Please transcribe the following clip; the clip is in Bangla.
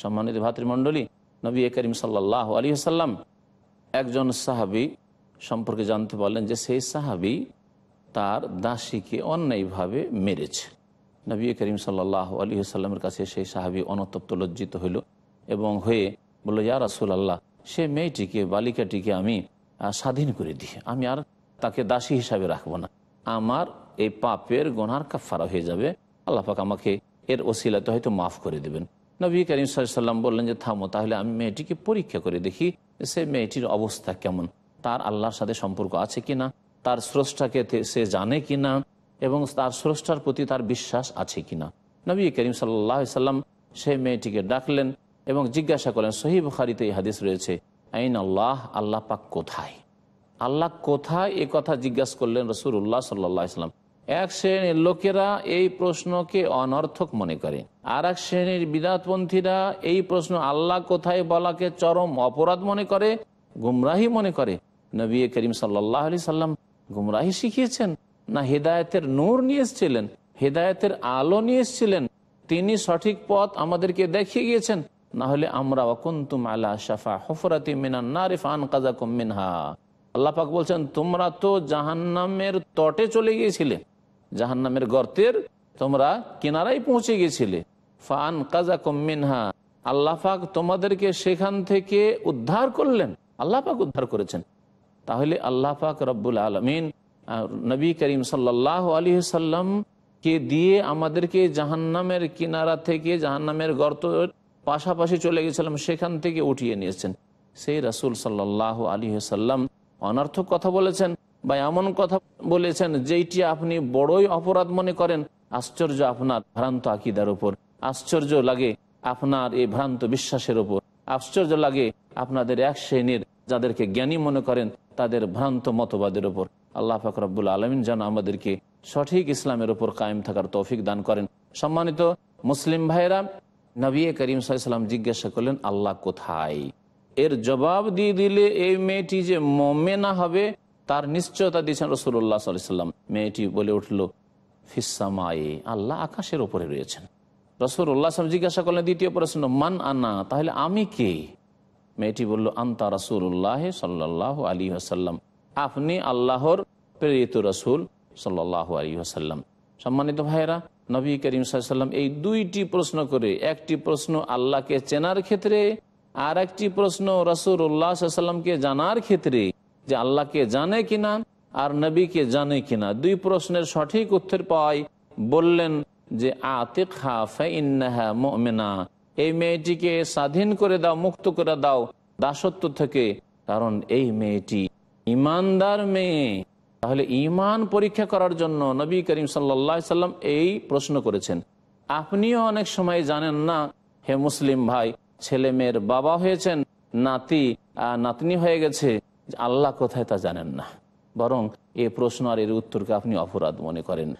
সম্মানিত ভাতৃমণ্ডলী নবী করিম সাল্লাহ আলী সাল্লাম একজন সাহাবি সম্পর্কে জানতে পারলেন যে সেই সাহাবি তার দাসীকে অন্যায়ভাবে মেরেছে নবী করিম সাল্লাহ আলী সাল্লামের কাছে সেই সাহাবি অনতপ্ত লজ্জিত হইল এবং হয়ে বলল ইয়া রাসুল আল্লাহ সে মেয়েটিকে বালিকাটিকে আমি স্বাধীন করে দিই আমি আর তাকে দাসী হিসাবে রাখবো না আমার এই পাপের গণার কাফারা হয়ে যাবে আল্লাহাক আমাকে এর ওসিলাতে হয়তো মাফ করে দেবেন নবী করিম সাল্লাম বললেন যে থামো তাহলে আমি মেয়েটিকে পরীক্ষা করে দেখি সে মেয়েটির অবস্থা কেমন তার আল্লাহর সাথে সম্পর্ক আছে কিনা তার স্রষ্টাকে সে জানে কি না এবং তার স্রষ্টার প্রতি তার বিশ্বাস আছে কি না নবী করিম সাল্লাহ সাল্লাম সেই মেয়েটিকে ডাকলেন এবং জিজ্ঞাসা করলেন সহি বুখারিতে এই হাদিস রয়েছে আইন আল্লাহ আল্লাহ পাক কোথায় আল্লাহ কোথায় এ কথা জিজ্ঞাসা করলেন রসুল্লাহ উল্লাহ সাল্লাহ ইসলাম এক শ্রেণীর লোকেরা এই প্রশ্নকে অনর্থক মনে করে আর এক শ্রেণীর বিদাতপন্থীরা এই প্রশ্ন আল্লাহ কোথায় বলাকে চরম অপরাধ মনে করে গুমরাহি মনে করে নবী করিম সাল্লাহ আলি সাল্লাম গুমরাহি শিখিয়েছেন না হেদায়তের নূর নিয়ে এসেছিলেন হেদায়তের আলো নিয়ে এসেছিলেন তিনি সঠিক পথ আমাদেরকে দেখিয়ে গিয়েছেন না হলে আমরা অকুন্তুম আলা শাফা হফরাতি মিনান না আন কাজা কুমিনহা আল্লাপাক বলছেন তোমরা তো জাহান্নামের তটে চলে গিয়েছিলে জাহান্নামের গর্তের তোমরা কিনারাই পৌঁছে গেছিলে ফান কাজা কমিনহা আল্লাহাক তোমাদেরকে সেখান থেকে উদ্ধার করলেন আল্লাহাক উদ্ধার করেছেন তাহলে আল্লাহাক রব্বুল আলমিন নবী করিম সাল্লাহ আলী সাল্লাম কে দিয়ে আমাদেরকে জাহান্নামের কিনারা থেকে জাহান্নামের গর্ত পাশাপাশি চলে গেছিলাম সেখান থেকে উঠিয়ে নিয়েছেন সেই রাসুল সাল্লাহ আলী সাল্লাম অনর্থক কথা বলেছেন বা এমন কথা বলেছেন যেইটি আপনি বড়ই অপরাধ মনে করেন আশ্চর্য আপনার ভ্রান্ত আকিদার উপর আশ্চর্য লাগে আপনার এই ভ্রান্ত বিশ্বাসের উপর আশ্চর্য লাগে আপনাদের এক শ্রেণীর যাদেরকে জ্ঞানী মনে করেন তাদের ভ্রান্ত মতবাদের উপর আল্লাহ ফাকরাবুল আলমিন যেন আমাদেরকে সঠিক ইসলামের উপর কায়েম থাকার তৌফিক দান করেন সম্মানিত মুসলিম ভাইরা নবী করিম সাল্লাম জিজ্ঞাসা করলেন আল্লাহ কোথায় এর জবাব দিয়ে দিলে এই মেয়েটি যে মমেনা হবে তার নিশ্চয়তা দিয়েছেন রসুল্লাহ সাল্লাম মেয়েটি বলে উঠল ফিসামায়ে আল্লাহ আকাশের ওপরে রয়েছেন রসুল্লাহ সাল জিজ্ঞাসা করলেন দ্বিতীয় প্রশ্ন মান আনা তাহলে আমি কে মেয়েটি বলল আন্তা রাসুল্লাহ সাল্লাহ আলী আসাল্লাম আপনি আল্লাহর প্রেরিত রসুল সাল্লাহ আলী আসাল্লাম সম্মানিত ভাইরা নবী করিম সাল্লাম এই দুইটি প্রশ্ন করে একটি প্রশ্ন আল্লাহকে চেনার ক্ষেত্রে আর একটি প্রশ্ন রসুল উল্লাহ সাল্লামকে জানার ক্ষেত্রে যে আল্লাহকে জানে কিনা আর নবীকে জানে কিনা দুই প্রশ্নের সঠিক উত্তর পাওয়াই বললেন যে আতিক এই মেয়েটিকে স্বাধীন করে দাও মুক্ত করে দাও দাসত্ব থেকে কারণ এই মেয়েটি ইমানদার মেয়ে তাহলে ইমান পরীক্ষা করার জন্য নবী করিম সাল্লাম এই প্রশ্ন করেছেন আপনিও অনেক সময় জানেন না হে মুসলিম ভাই ছেলে মেয়ের বাবা হয়েছেন নাতি নাতনি হয়ে গেছে আল্লাহ কোথায় তা জানেন না বরং এ প্রশ্ন আর এর উত্তরকে আপনি অপরাধ মনে করেন